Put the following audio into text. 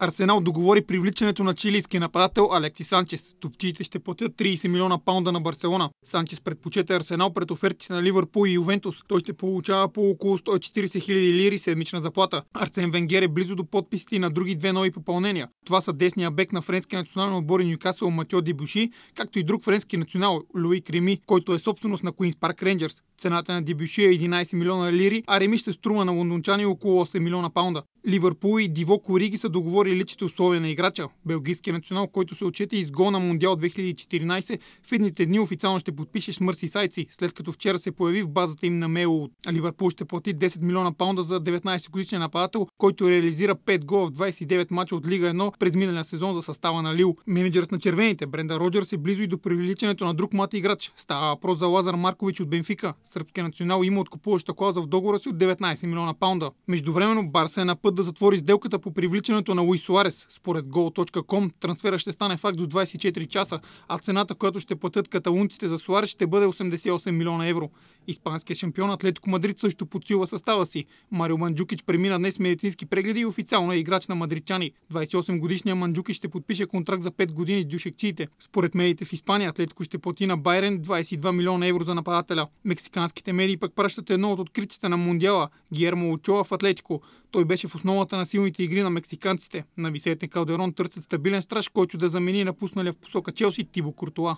Арсенал договори привличането на чилийски нападател Алекси Санчес. Топчиите ще платят 30 милиона паунда на Барселона. Санчес предпочете Арсенал пред офертите на Ливърпул и Ювентус. Той ще получава по около 140 хиляди лири седмична заплата. Арсен Венгер е близо до подписите на други две нови попълнения. Това са десния бек на френския национален отбор и Нюкасъл Матьо Дебюши, както и друг френски национал Луи Креми, който е собственост на Куинс Парк Рейнджерс. Цената на Дебюши е 11 милиона лири, а Реми ще струва на лондончани около 8 милиона паунда. Ливърпул и Диво Кориги са договорили личните условия на играча. Белгийския национал, който се отчете изгон на Мондиал 2014, в едните дни официално ще подпише с сайци. след като вчера се появи в базата им на Мейло. Ливърпул ще плати 10 милиона паунда за 19-годишния нападател, който реализира 5 гола в 29 мача от Лига 1 през миналия сезон за състава на Лил. Менеджерът на червените Бренда Роджерс е близо и до привличането на друг млад играч. Става въпрос за Лазар Маркович от Бенфика. Сръбския национал има откупуваща клауза в договора си от 19 милиона паунда. Междувременно Барса е на път да затвори сделката по привличането на Луис Суарес. Според goal.com трансфера ще стане факт до 24 часа, а цената, която ще платят каталунците за Суарес ще бъде 88 милиона евро. Испанският шампион Атлетико Мадрид също подсилва състава си. Марио Манджукич премина днес медицински медицински прегледи и официално е играч на мадричани. 28-годишният Манджуки ще подпише контракт за 5 години с дюшекчиите. Според медиите в Испания Атлетико ще плати на Байрен 22 милиона евро за нападателя. Мексиканските медии пък пращат едно от откритите на Мундиала – Гиермо Очоа в Атлетико. Той беше в основата на силните игри на мексиканците. На Висетне Калдерон търсят стабилен страж, който да замени напусналя в посока Челси Тибо Куртуа.